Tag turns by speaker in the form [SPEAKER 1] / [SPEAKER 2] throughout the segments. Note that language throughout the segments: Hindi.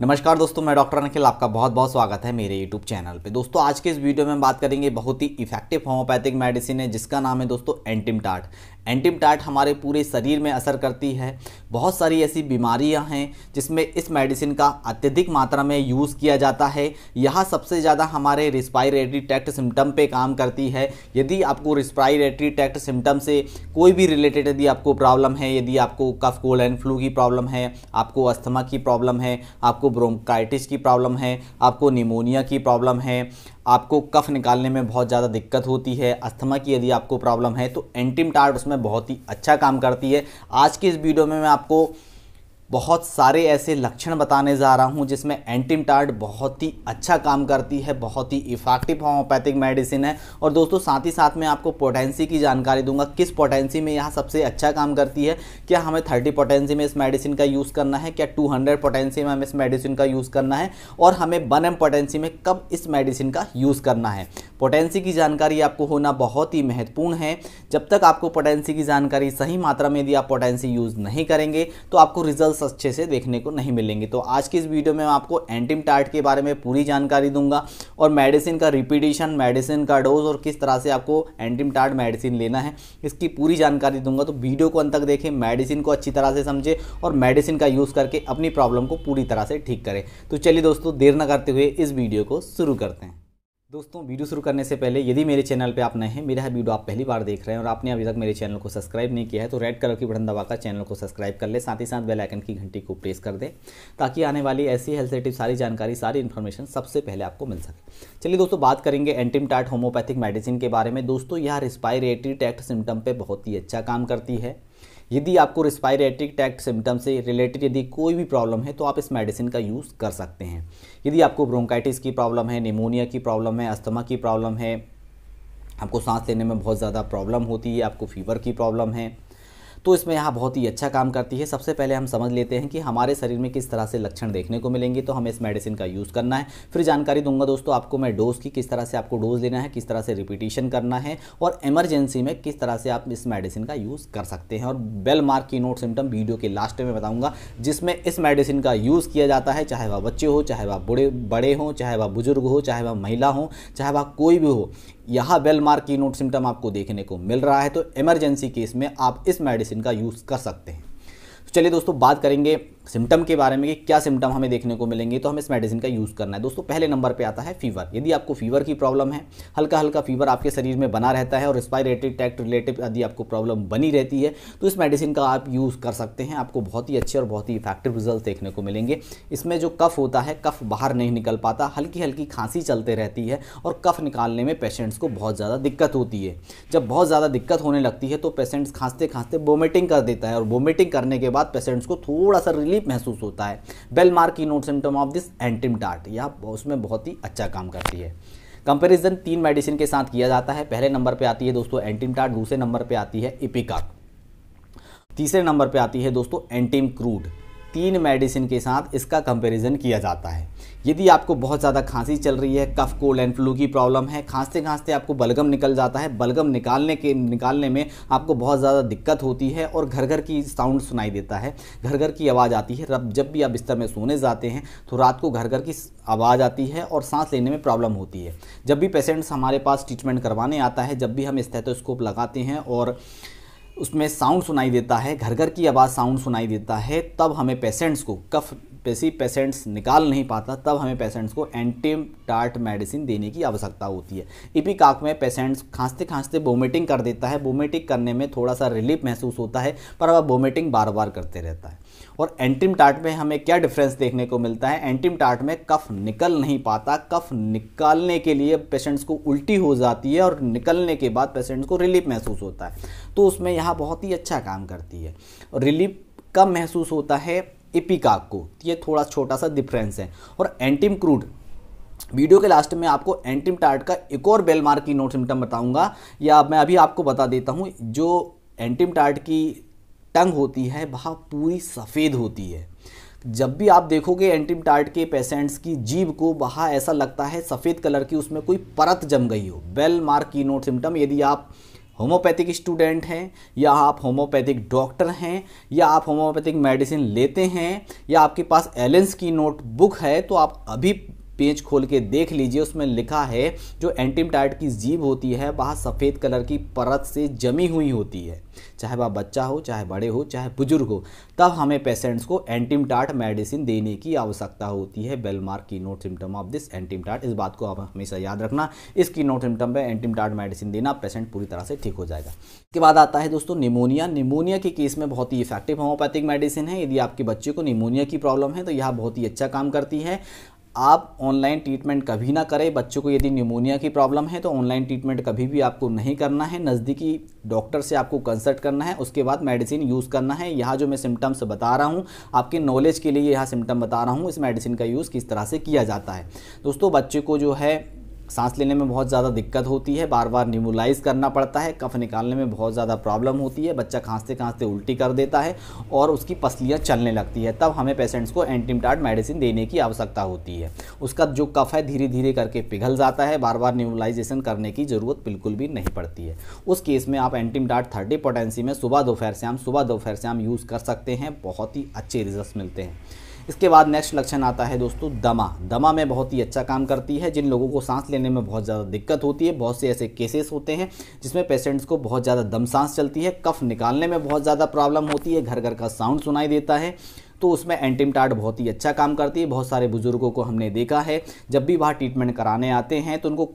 [SPEAKER 1] नमस्कार दोस्तों मैं डॉक्टर निखिल आपका बहुत बहुत स्वागत है मेरे यूट्यूब चैनल पे दोस्तों आज के इस वीडियो में हम बात करेंगे बहुत ही इफेक्टिव होम्योपैथिक मेडिसिन है जिसका नाम है दोस्तों एंटीमटाट एंटीबटाइट हमारे पूरे शरीर में असर करती है बहुत सारी ऐसी बीमारियां हैं जिसमें इस मेडिसिन का अत्यधिक मात्रा में यूज़ किया जाता है यह सबसे ज़्यादा हमारे रिस्पायरेटरी टैक्ट सिम्टम पे काम करती है यदि आपको रिस्पायरेटरी टैक्ट सिम्टम से कोई भी रिलेटेड यदि आपको प्रॉब्लम है यदि आपको कफ कोल्ड एंड फ्लू की प्रॉब्लम है आपको अस्थमा की प्रॉब्लम है आपको ब्रोंकाइटिस की प्रॉब्लम है आपको निमोनिया की प्रॉब्लम है आपको कफ निकालने में बहुत ज़्यादा दिक्कत होती है अस्थमा की यदि आपको प्रॉब्लम है तो एंटीम टार्ट उसमें बहुत ही अच्छा काम करती है आज की इस वीडियो में मैं आपको बहुत सारे ऐसे लक्षण बताने जा रहा हूँ जिसमें एंटीमटार्ड बहुत ही अच्छा काम करती है बहुत ही इफेक्टिव होम्योपैथिक मेडिसिन है और दोस्तों साथ ही साथ में आपको पोटेंसी की जानकारी दूंगा किस पोटेंसी में यहाँ सबसे अच्छा काम करती है क्या हमें थर्टी पोटेंसी में इस मेडिसिन का यूज़ करना है क्या टू हंड्रेड पोटेंसी में हमें इस मेडिसिन का यूज़ करना है और हमें वन एम पोटेंसी में कब इस मेडिसिन का यूज़ करना है पोटेंसी की जानकारी आपको होना बहुत ही महत्वपूर्ण है जब तक आपको पोटेंसी की जानकारी सही मात्रा में यदि आप पोटेंसी यूज़ नहीं करेंगे तो आपको रिजल्ट रिजल्ट्स अच्छे से देखने को नहीं मिलेंगे तो आज की इस वीडियो में मैं आपको एंटीम टार्ट के बारे में पूरी जानकारी दूंगा और मेडिसिन का रिपीटेशन मेडिसिन का डोज और किस तरह से आपको एंटीम टार्ट मेडिसिन लेना है इसकी पूरी जानकारी दूंगा तो वीडियो को अंत तक देखें मेडिसिन को अच्छी तरह से समझें और मेडिसिन का यूज़ करके अपनी प्रॉब्लम को पूरी तरह से ठीक करें तो चलिए दोस्तों देर न करते हुए इस वीडियो को शुरू करते हैं दोस्तों वीडियो शुरू करने से पहले यदि मेरे चैनल पे आप नए हैं मेरा वीडियो आप पहली बार देख रहे हैं और आपने अभी तक मेरे चैनल को सब्सक्राइब नहीं किया है तो रेड कलर की बटन दबाकर चैनल को सब्सक्राइब कर ले साथ ही साथ बेल आइकन की घंटी को प्रेस कर दें ताकि आने वाली ऐसी हेल्थ रिलेटिव सारी जानकारी सारी इन्फॉर्मेशन सबसे पहले आपको मिल सके चलिए दोस्तों बात करेंगे एंटीमटाट होम्योपैथिक मेडिसिन के बारे में दोस्तों यह रिस्पायरेटरी टैक्ट सिम्टम पर बहुत ही अच्छा काम करती है यदि आपको रिस्पायरेटरी टैक्ट सिम्टम से रिलेटेड यदि कोई भी प्रॉब्लम है तो आप इस मेडिसिन का यूज़ कर सकते हैं यदि आपको ब्रोंकाइटिस की प्रॉब्लम है निमोनिया की प्रॉब्लम है अस्थमा की प्रॉब्लम है आपको सांस लेने में बहुत ज़्यादा प्रॉब्लम होती है आपको फीवर की प्रॉब्लम है तो इसमें यहाँ बहुत ही अच्छा काम करती है सबसे पहले हम समझ लेते हैं कि हमारे शरीर में किस तरह से लक्षण देखने को मिलेंगे तो हमें इस मेडिसिन का यूज़ करना है फिर जानकारी दूंगा दोस्तों आपको मैं डोज की किस तरह से आपको डोज लेना है किस तरह से रिपीटिशन करना है और इमरजेंसी में किस तरह से आप इस मेडिसिन का यूज़ कर सकते हैं और बेल मार्क की नोट सिम्टम वीडियो के लास्ट में बताऊँगा जिसमें इस मेडिसिन का यूज़ किया जाता है चाहे वह बच्चे हो चाहे वह बड़े बड़े हों चाहे वह बुजुर्ग हो चाहे वह महिला हो चाहे वह कोई भी हो यहाँ वेलमार्क की नोट सिम्टम आपको देखने को मिल रहा है तो इमरजेंसी केस में आप इस मेडिसिन का यूज़ कर सकते हैं तो चलिए दोस्तों बात करेंगे सिम्टम के बारे में कि क्या सिम्टम हमें देखने को मिलेंगे तो हमें इस मेडिसिन का यूज़ करना है दोस्तों पहले नंबर पे आता है फीवर यदि आपको फीवर की प्रॉब्लम है हल्का हल्का फीवर आपके शरीर में बना रहता है और रिस्पायरेटरी टैक्ट रिलेटिव यदि आपको प्रॉब्लम बनी रहती है तो इस मेडिसिन का आप यूज़ कर सकते हैं आपको बहुत ही अच्छे और बहुत ही इफेक्टिव रिजल्ट देखने को मिलेंगे इसमें जो कफ़ होता है कफ़ बाहर नहीं निकल पाता हल्की हल्की खांसी चलते रहती है और कफ़ निकालने में पेशेंट्स को बहुत ज़्यादा दिक्कत होती है जब बहुत ज़्यादा दिक्कत होने लगती है तो पेशेंट्स खांसते खांसते वोमिटिंग कर देता है और वोमिटिंग करने के बाद पेशेंट्स को थोड़ा सा रिलीफ रिलीफ महसूस होता है बेलमार्क की note symptom of this antim tart या उसमें बहुत ही अच्छा काम करती है कंपैरिजन तीन मेडिसिन के साथ किया जाता है पहले नंबर पे आती है दोस्तों डार्ट दूसरे नंबर पे आती है इपिकाक तीसरे नंबर पे आती है दोस्तों एंटीम क्रूड तीन मेडिसिन के साथ इसका कंपैरिजन किया जाता है यदि आपको बहुत ज़्यादा खांसी चल रही है कफ कोल्ड एंड फ्लू की प्रॉब्लम है खांसते खांसते आपको बलगम निकल जाता है बलगम निकालने के निकालने में आपको बहुत ज़्यादा दिक्कत होती है और घर घर की साउंड सुनाई देता है घर घर की आवाज़ आती है रब जब भी आप बिस्तर में सोने जाते हैं तो रात को घर घर की आवाज़ आती है और सांस लेने में प्रॉब्लम होती है जब भी पेशेंट्स हमारे पास ट्रीटमेंट करवाने आता है जब भी हम स्टेथोस्कोप लगाते हैं और उसमें साउंड सुनाई देता है घर घर की आवाज़ साउंड सुनाई देता है तब हमें पेशेंट्स को कफ पेसी पेशेंट्स निकाल नहीं पाता तब हमें पेशेंट्स को एंटी टार्ट मेडिसिन देने की आवश्यकता होती है काक में पेशेंट्स खांसते खांसते वोमिटिंग कर देता है वोमिटिंग करने में थोड़ा सा रिलीफ महसूस होता है पर वह वोमिटिंग बार बार करते रहता है और एंटीम टार्ट में हमें क्या डिफरेंस देखने को मिलता है एंटीम टार्ट में कफ निकल नहीं पाता कफ निकालने के लिए पेशेंट्स को उल्टी हो जाती है और निकलने के बाद पेशेंट्स को रिलीफ महसूस होता है तो उसमें यहाँ यहाँ बहुत ही अच्छा काम करती है और रिलीफ कम महसूस होता है एपिकाक को ये थोड़ा छोटा सा डिफरेंस है और एंटीम क्रूड वीडियो के लास्ट में आपको एंटीम टार्ट का एक और बेलमार्क की नोट सिम्टम बताऊंगा या मैं अभी आपको बता देता हूँ जो एंटीम टार्ट की टंग होती है वह पूरी सफ़ेद होती है जब भी आप देखोगे एंटीम टार्ट के पेशेंट्स की जीभ को वहाँ ऐसा लगता है सफ़ेद कलर की उसमें कोई परत जम गई हो बेल मार्क की नोट सिम्टम यदि आप होम्योपैथिक स्टूडेंट हैं या आप होम्योपैथिक डॉक्टर हैं या आप होम्योपैथिक मेडिसिन लेते हैं या आपके पास एलेंस की नोटबुक है तो आप अभी पेज खोल के देख लीजिए उसमें लिखा है जो एंटीमटाइट की जीभ होती है वह सफ़ेद कलर की परत से जमी हुई होती है चाहे वह बच्चा हो चाहे बड़े हो चाहे बुजुर्ग हो तब हमें पेशेंट्स को एंटीमटाट मेडिसिन देने की आवश्यकता होती है बेलमार्क की नोट सिम्टम ऑफ दिस एंटीमटाट इस बात को आप हमेशा याद रखना इस की नोट सिम्टम पर एंटीमटाट मेडिसिन देना पेशेंट पूरी तरह से ठीक हो जाएगा इसके बाद आता है दोस्तों निमोनिया निमोनिया के केस में बहुत ही इफेक्टिव होम्योपैथिक मेडिसिन है यदि आपके बच्चे को निमोनिया की प्रॉब्लम है तो यह बहुत ही अच्छा काम करती है आप ऑनलाइन ट्रीटमेंट कभी ना करें बच्चों को यदि न्यूमोनिया की प्रॉब्लम है तो ऑनलाइन ट्रीटमेंट कभी भी आपको नहीं करना है नज़दीकी डॉक्टर से आपको कंसल्ट करना है उसके बाद मेडिसिन यूज़ करना है यहाँ जो मैं सिम्टम्स बता रहा हूँ आपके नॉलेज के लिए यहाँ सिम्टम बता रहा हूँ इस मेडिसिन का यूज़ किस तरह से किया जाता है दोस्तों बच्चे को जो है सांस लेने में बहुत ज़्यादा दिक्कत होती है बार बार निमोलाइज करना पड़ता है कफ निकालने में बहुत ज़्यादा प्रॉब्लम होती है बच्चा खांसते खांसते उल्टी कर देता है और उसकी पसलियाँ चलने लगती है तब हमें पेशेंट्स को एंटीमटाट मेडिसिन देने की आवश्यकता होती है उसका जो कफ है धीरे धीरे करके पिघल जाता है बार बार निमोलाइजेशन करने की ज़रूरत बिल्कुल भी नहीं पड़ती है उस केस में आप एंटीमटाट थर्टी पोटेंसी में सुबह दोपहर से हम सुबह दोपहर से हम यूज़ कर सकते हैं बहुत ही अच्छे रिजल्ट मिलते हैं इसके बाद नेक्स्ट लक्षण आता है दोस्तों दमा दमा में बहुत ही अच्छा काम करती है जिन लोगों को सांस लेने में बहुत ज़्यादा दिक्कत होती है बहुत से ऐसे केसेस होते हैं जिसमें पेशेंट्स को बहुत ज़्यादा दम सांस चलती है कफ निकालने में बहुत ज़्यादा प्रॉब्लम होती है घर घर का साउंड सुनाई देता है तो उसमें एंटीमटार्ट बहुत ही अच्छा काम करती है बहुत सारे बुज़ुर्गों को हमने देखा है जब भी वहाँ ट्रीटमेंट कराने आते हैं तो उनको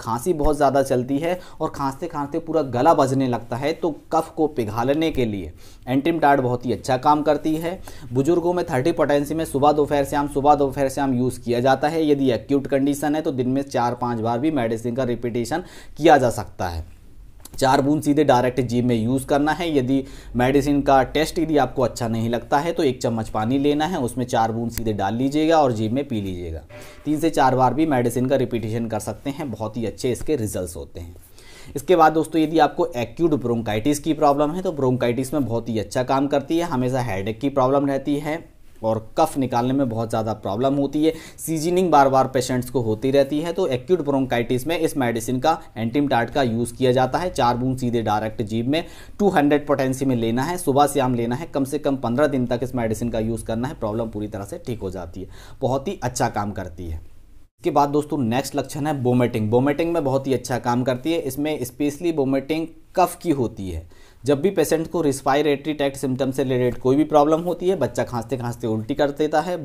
[SPEAKER 1] खांसी बहुत ज़्यादा चलती है और खांसते खांसते पूरा गला बजने लगता है तो कफ को पिघालने के लिए एंटीम टाट बहुत ही अच्छा काम करती है बुजुर्गों में थर्टी पोटेंसी में सुबह दोपहर से आम सुबह दोपहर से आम यूज़ किया जाता है यदि एक्यूट कंडीशन है तो दिन में चार पाँच बार भी मेडिसिन का रिपीटेशन किया जा सकता है चार बूंद सीधे डायरेक्ट जीभ में यूज़ करना है यदि मेडिसिन का टेस्ट यदि आपको अच्छा नहीं लगता है तो एक चम्मच पानी लेना है उसमें चार बूंद सीधे डाल लीजिएगा और जीभ में पी लीजिएगा तीन से चार बार भी मेडिसिन का रिपीटेशन कर सकते हैं बहुत ही अच्छे इसके रिजल्ट होते हैं इसके बाद दोस्तों यदि आपको एक्यूट ब्रोंकाइटिस की प्रॉब्लम है तो ब्रोंकाइटिस में बहुत ही अच्छा काम करती है हमेशा हेडेक की प्रॉब्लम रहती है और कफ निकालने में बहुत ज़्यादा प्रॉब्लम होती है सीजनिंग बार बार पेशेंट्स को होती रहती है तो एक्यूट ब्रोंकाइटिस में इस मेडिसिन का एंटीमटाट का यूज़ किया जाता है चार बूंद सीधे डायरेक्ट जीभ में 200 हंड्रेड पोटेंसी में लेना है सुबह शाम लेना है कम से कम पंद्रह दिन तक इस मेडिसिन का यूज़ करना है प्रॉब्लम पूरी तरह से ठीक हो जाती है बहुत ही अच्छा काम करती है इसके बाद दोस्तों नेक्स्ट लक्षण है बोमेटिंग बोमेटिंग में बहुत ही अच्छा काम करती है इसमें स्पेशली बोमेटिंग कफ की होती है जब भी पेशेंट को रिस्पायरेटरी टैक्ट सिम्टम से रिलेटेड कोई भी प्रॉब्लम होती है बच्चा खांसते खांसते उल्टी कर देता है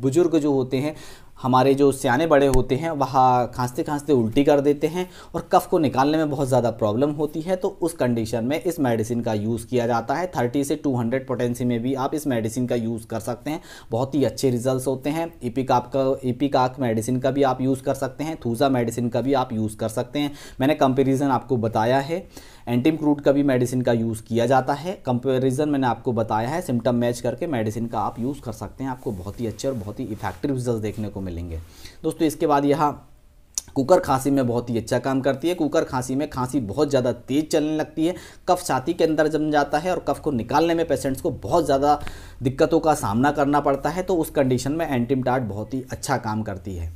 [SPEAKER 1] बुजुर्ग जो होते हैं हमारे जो सियाने बड़े होते हैं वह खांसते खांसते उल्टी कर देते हैं और कफ़ को निकालने में बहुत ज़्यादा प्रॉब्लम होती है तो उस कंडीशन में इस मेडिसिन का यूज़ किया जाता है थर्टी से टू हंड्रेड पोटेंसी में भी आप इस मेडिसिन का यूज़ कर सकते हैं बहुत ही अच्छे रिजल्ट होते हैं ईपिक आपका इपिकाक मेडिसिन का भी आप यूज़ कर सकते हैं थूजा मेडिसिन का भी आप यूज़ कर सकते हैं मैंने कंपेरिजन आपको बताया है एंटीम क्रूड का भी मेडिसिन का यूज़ किया जाता है कंपेरिजन मैंने आपको बताया है सिम्टम मैच करके मेडिसिन का आप यूज़ कर सकते हैं आपको बहुत ही अच्छे और बहुत ही इफेक्टिव रिजल्ट देखने को मिलेंगे दोस्तों इसके बाद यहाँ कुकर खांसी में बहुत ही अच्छा काम करती है कुकर खांसी में खांसी बहुत ज़्यादा तेज़ चलने लगती है कफ छाती के अंदर जम जाता है और कफ को निकालने में पेशेंट्स को बहुत ज़्यादा दिक्कतों का सामना करना पड़ता है तो उस कंडीशन में एंटीमटाट बहुत ही अच्छा काम करती है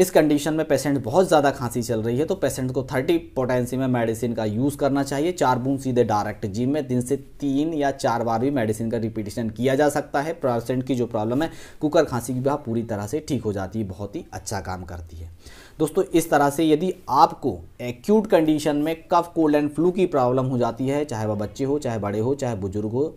[SPEAKER 1] इस कंडीशन में पेशेंट बहुत ज़्यादा खांसी चल रही है तो पेशेंट को थर्टी पोटेंसी में मेडिसिन का यूज़ करना चाहिए चार बूंद सीधे डायरेक्ट जिम में दिन से तीन या चार बार भी मेडिसिन का रिपीटेशन किया जा सकता है पेशेंट की जो प्रॉब्लम है कुकर खांसी की वह पूरी तरह से ठीक हो जाती है बहुत ही अच्छा काम करती है दोस्तों इस तरह से यदि आपको एक्यूट कंडीशन में कफ कोल्ड एंड फ्लू की प्रॉब्लम हो जाती है चाहे वह बच्चे हो चाहे बड़े हो चाहे बुजुर्ग हो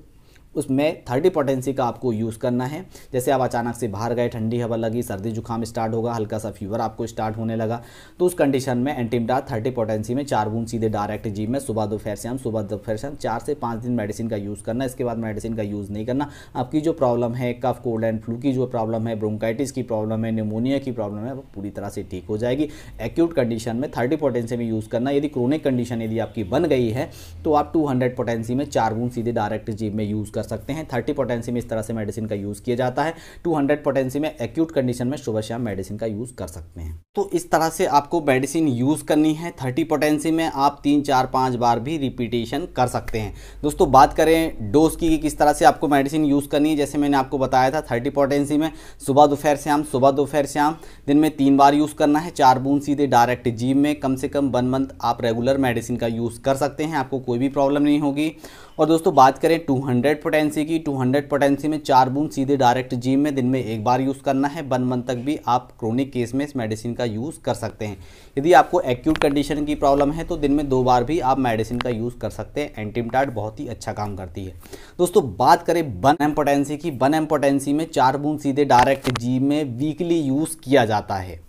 [SPEAKER 1] उसमें थर्टी पोटेंसी का आपको यूज़ करना है जैसे आप अचानक से बाहर गए ठंडी हवा लगी सर्दी जुकाम स्टार्ट होगा हल्का सा फीवर आपको स्टार्ट होने लगा तो उस कंडीशन में एंटीमडा थर्टी पोटेंसी में चार बूंद सीधे डायरेक्ट जीव में सुबह दोपहर से हम सुबह दोपहर से हम चार से पाँच दिन मेडिसिन का यूज़ करना इसके बाद मेडिसिन का यूज़ नहीं करना आपकी जो प्रॉब्लम है कफ कोल्ड एंड फ्लू की जो प्रॉब्लम है ब्रोंकाइटिस की प्रॉब्लम है निमोनिया की प्रॉब्लम है वो पूरी तरह से ठीक हो जाएगी एक्यूट कंडीशन में थर्टी पोटेंसी में यूज़ करना यदि क्रोनिक कंडीशन यदि आपकी बन गई है तो आप टू हंड्रेड पोटेंसी में चार बूंद सीधे डायरेक्ट जीप में यूज़ कर सकते हैं थर्टी पोटेंसी में इस तरह से मेडिसिन का यूज़ किया जाता है टू हंड्रेड पोटेंसी में एक्यूट कंडीशन में सुबह शाम मेडिसिन का यूज़ कर सकते हैं तो इस तरह से आपको मेडिसिन यूज़ करनी है थर्टी पोटेंसी में आप तीन चार पाँच बार भी रिपीटेशन कर सकते हैं दोस्तों बात करें डोज की कि किस तरह से आपको मेडिसिन यूज़ करनी है जैसे मैंने आपको बताया था थर्टी पोटेंसी में सुबह दोपहर शाम सुबह दोपहर शाम दिन में तीन बार यूज़ करना है चार बूंद सीधे डायरेक्ट जीव में कम से कम वन मंथ आप रेगुलर मेडिसिन का यूज़ कर सकते हैं आपको कोई भी प्रॉब्लम नहीं होगी और दोस्तों बात करें 200 पोटेंसी की 200 पोटेंसी में चार बूंद सीधे डायरेक्ट जीम में दिन में एक बार यूज़ करना है वन मंथ तक भी आप क्रोनिक केस में इस मेडिसिन का यूज़ कर सकते हैं यदि आपको एक्यूट कंडीशन की प्रॉब्लम है तो दिन में दो बार भी आप मेडिसिन का यूज़ कर सकते हैं एंटीमटाट बहुत ही अच्छा काम करती है दोस्तों बात करें वन एम पोटेंसी की वन एम पोटेंसी में चार बूंद सीधे डायरेक्ट जीम में वीकली यूज़ किया जाता है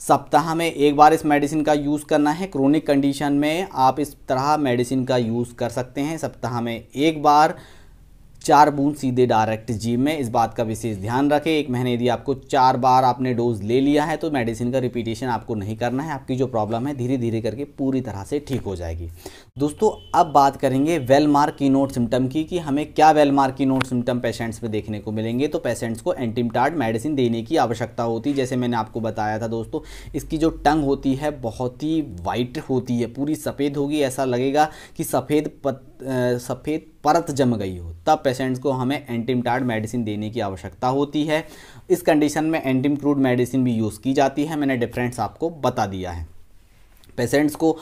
[SPEAKER 1] सप्ताह में एक बार इस मेडिसिन का यूज़ करना है क्रोनिक कंडीशन में आप इस तरह मेडिसिन का यूज़ कर सकते हैं सप्ताह में एक बार चार बूंद सीधे डायरेक्ट जीव में इस बात का विशेष ध्यान रखें एक महीने यदि आपको चार बार आपने डोज ले लिया है तो मेडिसिन का रिपीटेशन आपको नहीं करना है आपकी जो प्रॉब्लम है धीरे धीरे करके पूरी तरह से ठीक हो जाएगी दोस्तों अब बात करेंगे वेलमार्क की नोट सिम्टम की कि हमें क्या वेलमार्क की नोट सिम्टम पेशेंट्स में देखने को मिलेंगे तो पेशेंट्स को एंटीमटार्ड मेडिसिन देने की आवश्यकता होती है जैसे मैंने आपको बताया था दोस्तों इसकी जो टंग होती है बहुत ही वाइट होती है पूरी सफ़ेद होगी ऐसा लगेगा कि सफ़ेद पत सफ़ेद परत जम गई हो तब पेशेंट्स को हमें एंटीमटार्ड मेडिसिन देने की आवश्यकता होती है इस कंडीशन में एंटीम क्रूड मेडिसिन भी यूज़ की जाती है मैंने डिफरेंट्स आपको बता दिया है पेशेंट्स को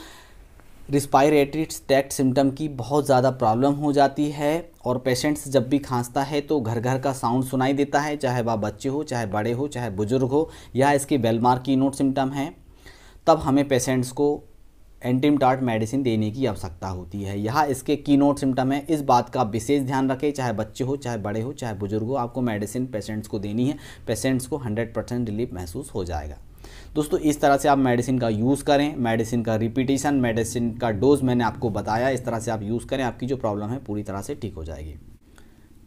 [SPEAKER 1] रिस्पायरेटरी टैक्ट सिम्टम की बहुत ज़्यादा प्रॉब्लम हो जाती है और पेशेंट्स जब भी खांसता है तो घर घर का साउंड सुनाई देता है चाहे वह बच्चे हो चाहे बड़े हो चाहे बुजुर्ग हो या इसके की नोट सिम्टम है तब हमें पेशेंट्स को एंटीमटार्ट मेडिसिन देने की आवश्यकता होती है यह इसके की नोट सिम्टम है इस बात का विशेष ध्यान रखें चाहे बच्चे हो चाहे बड़े हो चाहे बुजुर्ग हो आपको मेडिसिन पेशेंट्स को देनी है पेशेंट्स को हंड्रेड परसेंट रिलीफ महसूस हो जाएगा दोस्तों इस तरह से आप मेडिसिन का यूज़ करें मेडिसिन का रिपीटेशन मेडिसिन का डोज मैंने आपको बताया इस तरह से आप यूज़ करें आपकी जो प्रॉब्लम है पूरी तरह से ठीक हो जाएगी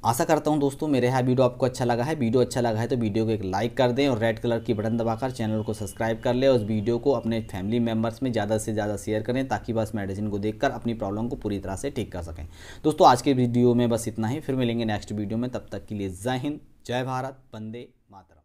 [SPEAKER 1] आशा करता हूँ दोस्तों मेरे यहाँ वीडियो आपको अच्छा लगा है वीडियो अच्छा लगा है तो वीडियो को एक लाइक कर दें और रेड कलर की बटन दबाकर चैनल को सब्सक्राइब कर लें और उस वीडियो को अपने फैमिली मेंबर्स में ज़्यादा से ज़्यादा शेयर करें ताकि बस मेडिसिन को देखकर अपनी प्रॉब्लम को पूरी तरह से ठीक कर सकें दोस्तों आज के वीडियो में बस इतना ही फिर मिलेंगे नेक्स्ट वीडियो में तब तक के लिए जय हिंद जय भारत बंदे मातर